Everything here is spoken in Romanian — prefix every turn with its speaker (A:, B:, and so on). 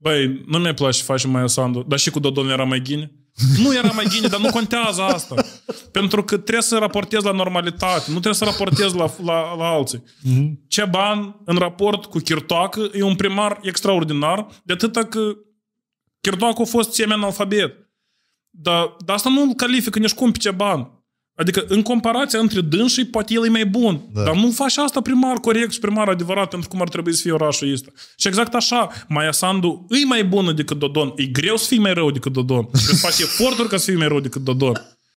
A: Băi, nu mi-e place să facem mai Sandu, dar și cu Dodon era mai gine? Nu era mai gine, dar nu contează asta. Pentru că trebuie să raportez la normalitate, nu trebuie să raportez la, la, la alții. Mm-hmm. ban în raport cu Chirtoacă, e un primar extraordinar, de atâta că Chirtoacă a fost semen alfabet. Dar, dar asta nu îl califică nici cum pe ban. Adică, în comparația între dânsii, poate el e mai bun. Da. Dar nu faci asta primar corect și primar adevărat pentru cum ar trebui să fie orașul ăsta. Și exact așa, Maia Sandu e mai bună decât Dodon. E greu să fii mai rău decât Dodon. Trebuie să faci eforturi ca să fii mai rău decât Dodon.